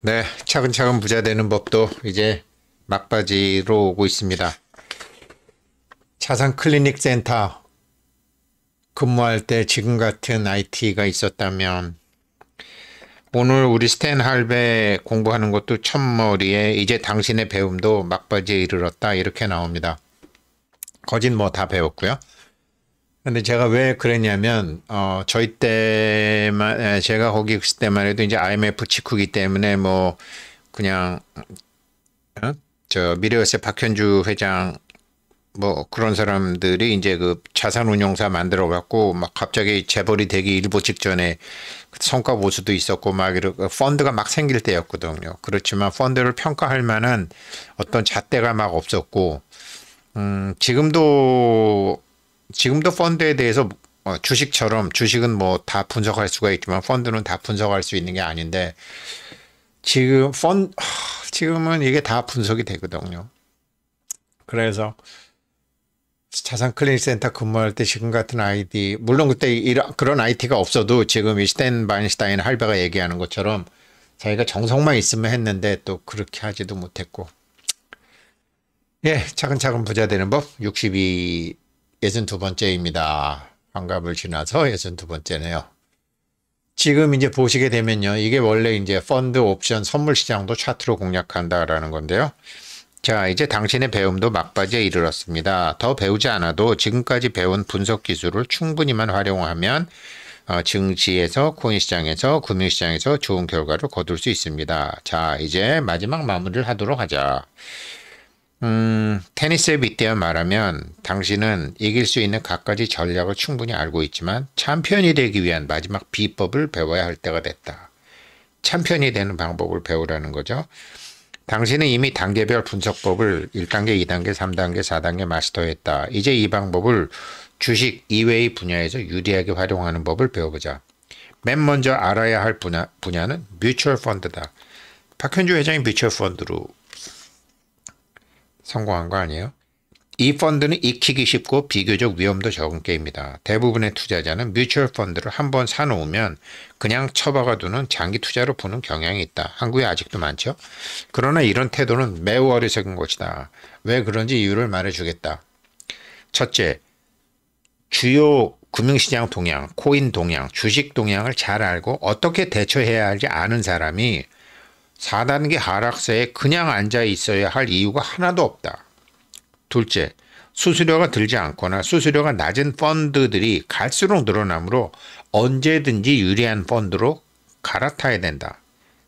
네, 차근차근 부자 되는 법도 이제 막바지로 오고 있습니다. 차산 클리닉 센터 근무할 때 지금 같은 IT가 있었다면 오늘 우리 스탠 할베 공부하는 것도 첫머리에 이제 당신의 배움도 막바지에 이르렀다 이렇게 나옵니다. 거진 뭐 다 배웠고요. 근데 제가 왜 그랬냐면 어 저희 때만 제가 거기 있을 때만 해도 이제 IMF 직후기 때문에 뭐 그냥 어? 저 미래월세 박현주 회장 뭐 그런 사람들이 이제 그 자산운용사 만들어 갖고 막 갑자기 재벌이 되기 일보 직전에 그 성과 보수도 있었고 막 이렇게 그 펀드가 막 생길 때였거든요. 그렇지만 펀드를 평가할 만한 어떤 잣대가 막 없었고 음 지금도 지금도 펀드에 대해서 뭐, 어, 주식처럼 주식은 뭐 다 분석할 수가 있지만 펀드는 다 분석할 수 있는 게 아닌데 지금 펀 지금은 이게 다 분석이 되거든요. 그래서 자산 클리닉 센터 근무할 때 지금 같은 아이디 물론 그때 이런 그런 아이티가 없어도 지금 이 스탠 바인슈타인 할배가 얘기하는 것처럼 자기가 정성만 있으면 했는데 또 그렇게 하지도 못했고 예 차근차근 부자 되는 법 62. 예순 두 번째입니다. 환갑을 지나서 예순 두 번째네요. 지금 이제 보시게 되면요. 이게 원래 이제 펀드 옵션 선물 시장도 차트로 공략한다라는 건데요. 자, 이제 당신의 배움도 막바지에 이르렀습니다. 더 배우지 않아도 지금까지 배운 분석 기술을 충분히만 활용하면 어, 증시에서 코인 시장에서 금융 시장에서 좋은 결과를 거둘 수 있습니다. 자, 이제 마지막 마무리를 하도록 하자. 음, 테니스의 빗대어 말하면 당신은 이길 수 있는 갖가지 전략을 충분히 알고 있지만 챔피언이 되기 위한 마지막 비법을 배워야 할 때가 됐다. 챔피언이 되는 방법을 배우라는 거죠. 당신은 이미 단계별 분석법을 1단계, 2단계, 3단계, 4단계 마스터했다. 이제 이 방법을 주식 이외의 분야에서 유리하게 활용하는 법을 배워보자. 맨 먼저 알아야 할 분야, 분야는 뮤추얼 펀드다. 박현주 회장이 뮤추얼 펀드로 성공한 거 아니에요? 이 펀드는 익히기 쉽고 비교적 위험도 적은 게임이다. 대부분의 투자자는 뮤추얼 펀드를 한 번 사놓으면 그냥 처박아두는 장기 투자로 보는 경향이 있다. 한국에 아직도 많죠? 그러나 이런 태도는 매우 어리석은 것이다. 왜 그런지 이유를 말해주겠다. 첫째, 주요 금융시장 동향, 코인 동향, 주식 동향을 잘 알고 어떻게 대처해야 할지 아는 사람이 4단계 하락세에 그냥 앉아 있어야 할 이유가 하나도 없다. 둘째, 수수료가 들지 않거나 수수료가 낮은 펀드들이 갈수록 늘어나므로 언제든지 유리한 펀드로 갈아타야 된다.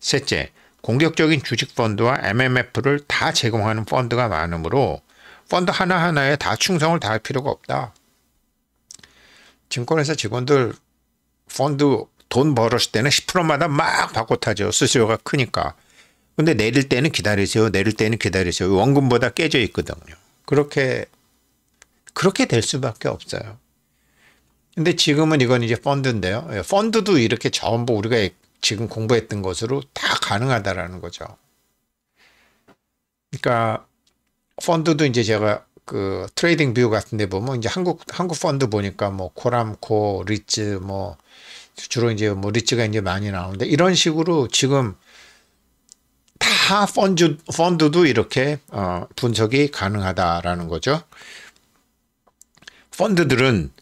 셋째, 공격적인 주식 펀드와 MMF를 다 제공하는 펀드가 많으므로 펀드 하나하나에 다 충성을 다할 필요가 없다. 증권회사 직원들 펀드 돈 벌었을 때는 10%마다 막 바꿔 타죠. 수수료가 크니까. 근데 내릴 때는 기다리세요. 내릴 때는 기다리세요. 원금보다 깨져 있거든요. 그렇게 그렇게 될 수밖에 없어요. 근데 지금은 이건 이제 펀드인데요. 예, 펀드도 이렇게 전부 우리가 지금 공부했던 것으로 다 가능하다라는 거죠. 그러니까 펀드도 이제 제가 그 트레이딩 뷰 같은 데 보면 이제 한국 한국 펀드 보니까 뭐 코람코, 리츠 뭐 주로 이제 무리치가 뭐 이제 많이 나오는데 이런 식으로 지금 다 펀드, 펀드도 이렇게 어, 분석이 가능하다라는 거죠. 펀드들은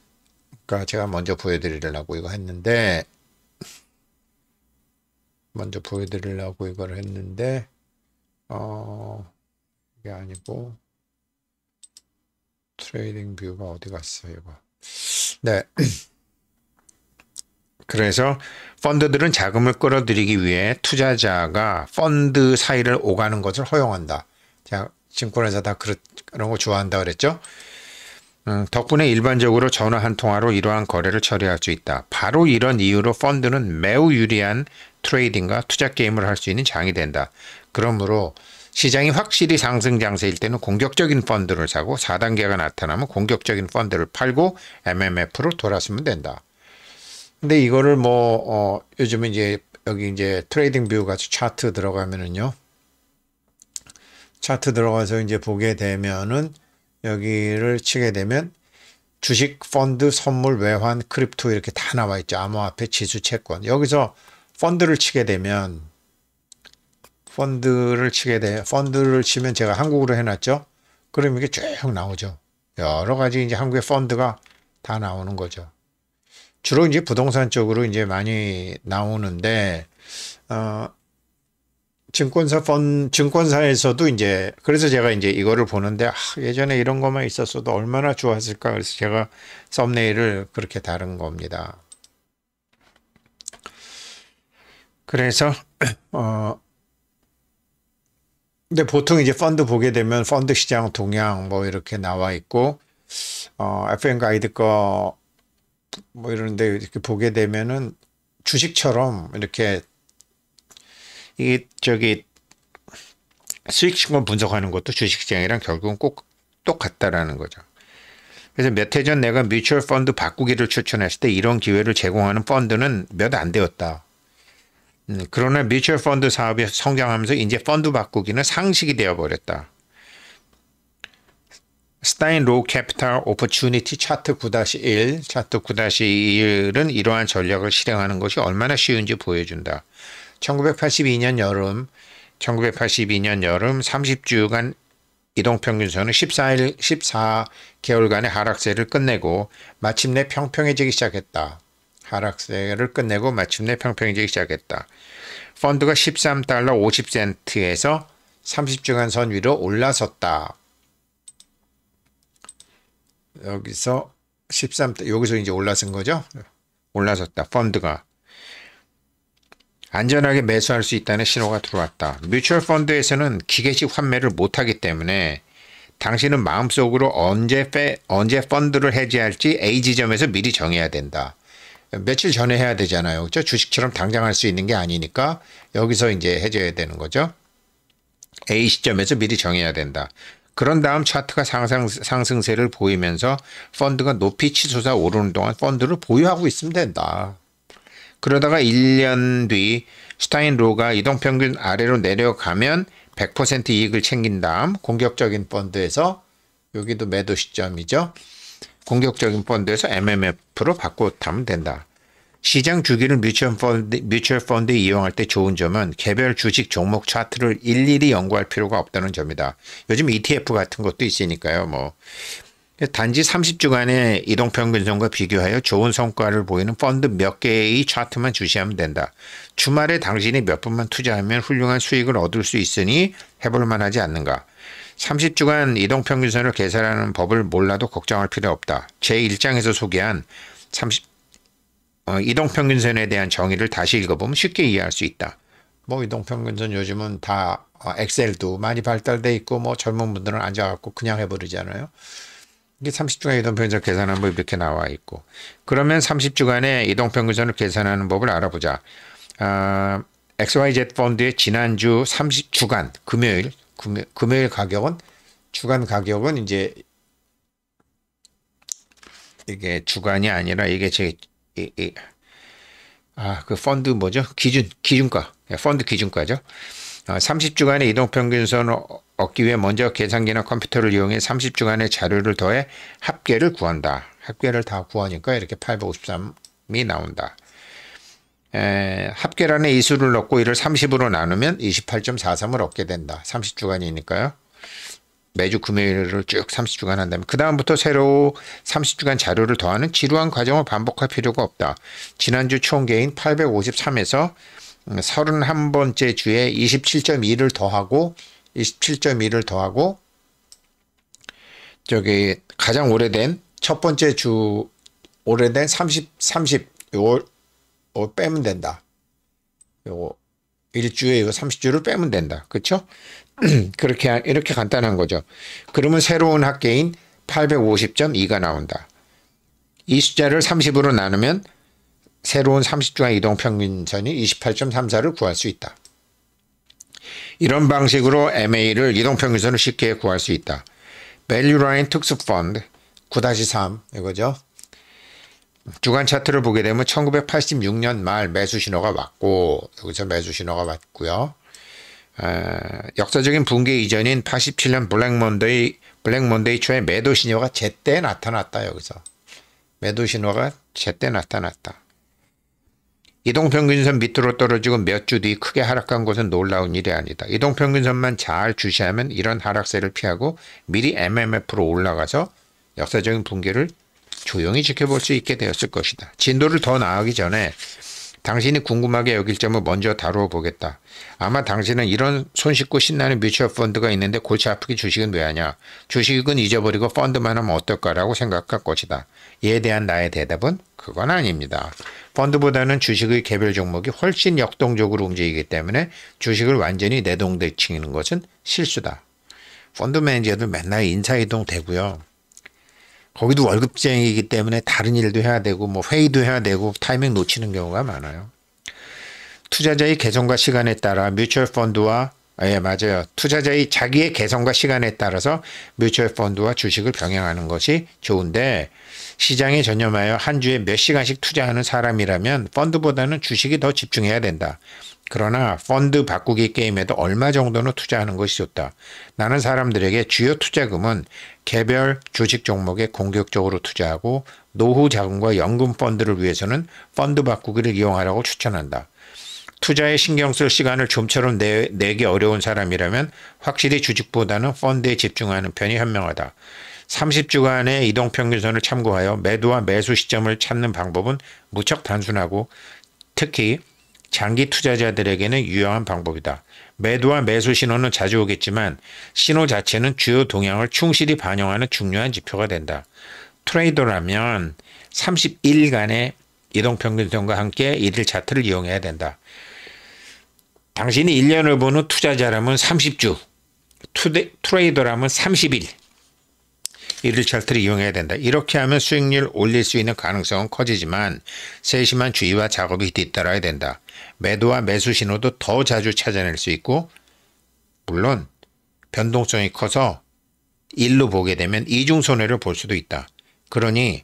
그러니까 제가 먼저 보여드리려고 이거 했는데 먼저 보여드리려고 이걸 했는데 어 이게 아니고 트레이딩 뷰가 어디 갔어요 이거 네 그래서 펀드들은 자금을 끌어들이기 위해 투자자가 펀드 사이를 오가는 것을 허용한다. 자, 증권회사 다 그런 거 좋아한다 그랬죠? 음, 덕분에 일반적으로 전화 한 통화로 이러한 거래를 처리할 수 있다. 바로 이런 이유로 펀드는 매우 유리한 트레이딩과 투자 게임을 할 수 있는 장이 된다. 그러므로 시장이 확실히 상승 장세일 때는 공격적인 펀드를 사고 4단계가 나타나면 공격적인 펀드를 팔고 MMF로 돌아서면 된다. 근데 이거를 뭐, 어, 요즘은 이제 여기 이제 트레이딩 뷰 같이 차트 들어가면은요. 차트 들어가서 이제 보게 되면은 여기를 치게 되면 주식, 펀드, 선물, 외환, 크립토 이렇게 다 나와 있죠. 암호화폐, 지수, 채권. 여기서 펀드를 치게 되면 펀드를 치게 돼 펀드를 치면 제가 한국으로 해놨죠. 그럼 이게 쭉 나오죠. 여러 가지 이제 한국의 펀드가 다 나오는 거죠. 주로 이제 부동산 쪽으로 이제 많이 나오는데 어 증권사 펀 증권사에서도 이제 그래서 제가 이제 이거를 보는데 아, 예전에 이런 것만 있었어도 얼마나 좋았을까 그래서 제가 썸네일을 그렇게 다른 겁니다. 그래서 어 근데 보통 이제 펀드 보게 되면 펀드 시장 동향 뭐 이렇게 나와 있고 어, FM 가이드 거뭐 이런데 이렇게 보게 되면은 주식처럼 이렇게 이 저기 수익신고 분석하는 것도 주식시장이랑 결국은 꼭 똑같다라는 거죠. 그래서 몇 해 전 내가 뮤추얼 펀드 바꾸기를 추천했을 때 이런 기회를 제공하는 펀드는 몇 안 되었다. 음, 그러나 뮤추얼 펀드 사업이 성장하면서 이제 펀드 바꾸기는 상식이 되어버렸다. 스타인로우 캐피탈 오퍼튜니티 차트 9-1, 차트 9-1은 이러한 전략을 실행하는 것이 얼마나 쉬운지 보여준다. 1982년 여름, 1982년 여름 30주간 이동평균선은 14일, 14개월간의 하락세를 끝내고 마침내 평평해지기 시작했다. 하락세를 끝내고 마침내 평평해지기 시작했다. 펀드가 13달러 50센트에서 30주간 선 위로 올라섰다. 여기서 13대 여기서 이제 올라선 거죠. 올라섰다. 펀드가 안전하게 매수할 수 있다는 신호가 들어왔다. 뮤추얼 펀드에서는 기계식 환매를 못하기 때문에 당신은 마음속으로 언제 빼, 언제 펀드를 해지할지 A 지점에서 미리 정해야 된다. 며칠 전에 해야 되잖아요. 그렇죠? 주식처럼 당장 할 수 있는 게 아니니까 여기서 이제 해줘야 되는 거죠. A 시점에서 미리 정해야 된다. 그런 다음 차트가 상상, 상승세를 보이면서 펀드가 높이 치솟아 오르는 동안 펀드를 보유하고 있으면 된다. 그러다가 1년 뒤 스타인로가 이동평균 아래로 내려가면 100% 이익을 챙긴 다음 공격적인 펀드에서 여기도 매도 시점이죠. 공격적인 펀드에서 MMF로 바꿔 타면 된다. 시장 주기를 뮤추얼 펀드, 뮤추얼 펀드 이용할 때 좋은 점은 개별 주식 종목 차트를 일일이 연구할 필요가 없다는 점이다. 요즘 ETF 같은 것도 있으니까요. 뭐 단지 30주간의 이동평균선과 비교하여 좋은 성과를 보이는 펀드 몇 개의 차트만 주시하면 된다. 주말에 당신이 몇 분만 투자하면 훌륭한 수익을 얻을 수 있으니 해볼 만하지 않는가. 30주간 이동평균선을 계산하는 법을 몰라도 걱정할 필요 없다. 제1장에서 소개한 30, 어, 이동평균선에 대한 정의를 다시 읽어보면 쉽게 이해할 수 있다. 뭐 이동평균선 요즘은 다 어, 엑셀도 많이 발달돼 있고 뭐 젊은 분들은 앉아갖고 그냥 해버리잖아요. 이게 30주간 이동평균선 계산하는 법 이렇게 나와 있고 그러면 30주간의 이동평균선을 계산하는 법을 알아보자. 아, 어, XYZ 펀드의 지난주 30주간 금요일 금요, 일 가격은 주간 가격은 이제 이게 주간이 아니라 이게 제 예, 예. 아, 그 펀드 뭐죠? 기준, 기준가. 예, 펀드 기준가죠. 30주간의 아, 이동평균선을 어, 얻기 위해 먼저 계산기나 컴퓨터를 이용해 30주간의 자료를 더해 합계를 구한다. 합계를 다 구하니까 이렇게 853이 나온다. 에, 합계란에 이수를 넣고 이를 30으로 나누면 28.43을 얻게 된다. 30주간이니까요. 매주 금요일을 쭉 30주간 한다면 그 다음부터 새로 30주간 자료를 더하는 지루한 과정을 반복할 필요가 없다. 지난주 총계인 853에서 31번째 주에 27.2를 더하고 27.2를 더하고 저기 가장 오래된 첫 번째 주 오래된 30 30 요걸 빼면 된다. 요거 일주에 이거 30주를 빼면 된다. 그쵸 그렇게 이렇게 간단한 거죠. 그러면 새로운 학계인 850.2가 나온다. 이 숫자를 30으로 나누면 새로운 30주간 이동 평균선이 28.34를 구할 수 있다. 이런 방식으로 MA를 이동 평균선을 쉽게 구할 수 있다. 밸류라인 특수 펀드 9-3 이거죠. 주간 차트를 보게 되면 1986년 말 매수 신호가 왔고 여기서 매수 신호가 왔고요. 어, 역사적인 붕괴 이전인 87년 블랙먼데이 블랙먼데이 초에 매도 신호가 제때 나타났다 여기서 매도 신호가 제때 나타났다. 이동평균선 밑으로 떨어지고 몇 주 뒤 크게 하락한 것은 놀라운 일이 아니다. 이동평균선만 잘 주시하면 이런 하락세를 피하고 미리 MMF로 올라가서 역사적인 붕괴를 조용히 지켜볼 수 있게 되었을 것이다. 진도를 더 나아가기 전에 당신이 궁금하게 여길 점을 먼저 다루어 보겠다. 아마 당신은 이런 손쉽고 신나는 뮤추얼 펀드가 있는데 골치 아프게 주식은 왜 하냐? 주식은 잊어버리고 펀드만 하면 어떨까라고 생각할 것이다. 이에 대한 나의 대답은 그건 아닙니다. 펀드보다는 주식의 개별 종목이 훨씬 역동적으로 움직이기 때문에 주식을 완전히 내동대치는 칭 것은 실수다. 펀드 매니저들 맨날 인사이동 되고요. 거기도 월급쟁이기 때문에 다른 일도 해야 되고 뭐 회의도 해야 되고 타이밍 놓치는 경우가 많아요. 투자자의 개성과 시간에 따라 뮤추얼 펀드와 아, 예, 맞아요. 투자자의 자기의 개성과 시간에 따라서 뮤추얼 펀드와 주식을 병행하는 것이 좋은데 시장에 전념하여 한 주에 몇 시간씩 투자하는 사람이라면 펀드보다는 주식이 더 집중해야 된다. 그러나 펀드 바꾸기 게임에도 얼마 정도는 투자하는 것이 좋다. 나는 사람들에게 주요 투자금은 개별 주식 종목에 공격적으로 투자하고 노후 자금과 연금 펀드를 위해서는 펀드 바꾸기를 이용하라고 추천한다. 투자에 신경 쓸 시간을 좀처럼 내, 내기 어려운 사람이라면 확실히 주식보다는 펀드에 집중하는 편이 현명하다. 30주간의 이동평균선을 참고하여 매도와 매수 시점을 찾는 방법은 무척 단순하고 특히 장기 투자자들에게는 유용한 방법이다. 매도와 매수 신호는 자주 오겠지만 신호 자체는 주요 동향을 충실히 반영하는 중요한 지표가 된다. 트레이더라면 31일간의 이동평균선과 함께 이들 차트를 이용해야 된다. 당신이 1년을 보는 투자자라면 30주, 투데, 트레이더라면 30일, 이를 차트를 이용해야 된다. 이렇게 하면 수익률 올릴 수 있는 가능성은 커지지만 세심한 주의와 작업이 뒤따라야 된다. 매도와 매수 신호도 더 자주 찾아낼 수 있고 물론 변동성이 커서 일로 보게 되면 이중 손해를 볼 수도 있다. 그러니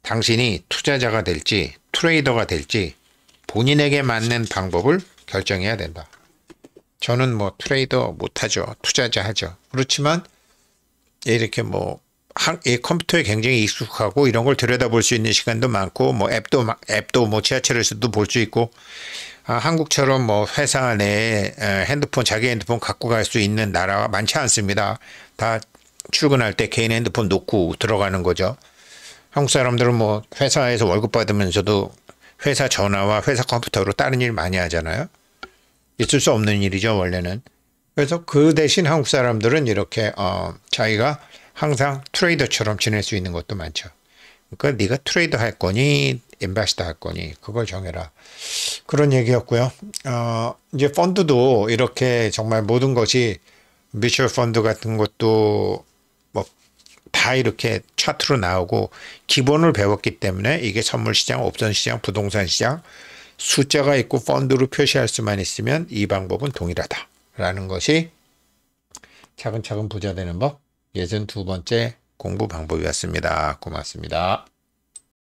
당신이 투자자가 될지 트레이더가 될지 본인에게 맞는 방법을 결정해야 된다. 저는 뭐 트레이더 못하죠. 투자자 하죠. 그렇지만 예, 이렇게 뭐 한, 이 컴퓨터에 굉장히 익숙하고 이런 걸 들여다볼 수 있는 시간도 많고 뭐 앱도 앱도 뭐 지하철에서도 볼 수 있고 아, 한국처럼 뭐 회사 안에 핸드폰 자기 핸드폰 갖고 갈 수 있는 나라가 많지 않습니다. 다 출근할 때 개인 핸드폰 놓고 들어가는 거죠. 한국 사람들은 뭐 회사에서 월급 받으면서도 회사 전화와 회사 컴퓨터로 다른 일 많이 하잖아요. 있을 수 없는 일이죠 원래는. 그래서 그 대신 한국 사람들은 이렇게 어, 자기가 항상 트레이더처럼 지낼 수 있는 것도 많죠. 그러니까 네가 트레이더 할 거니 엠바시다 할 거니 그걸 정해라. 그런 얘기였고요. 어, 이제 펀드도 이렇게 정말 모든 것이 뮤추얼 펀드 같은 것도 뭐 다 이렇게 차트로 나오고 기본을 배웠기 때문에 이게 선물 시장, 옵션 시장, 부동산 시장 숫자가 있고 펀드로 표시할 수만 있으면 이 방법은 동일하다. 라는 것이 차근차근 부자 되는 법 예전 두 번째 공부 방법이었습니다. 고맙습니다.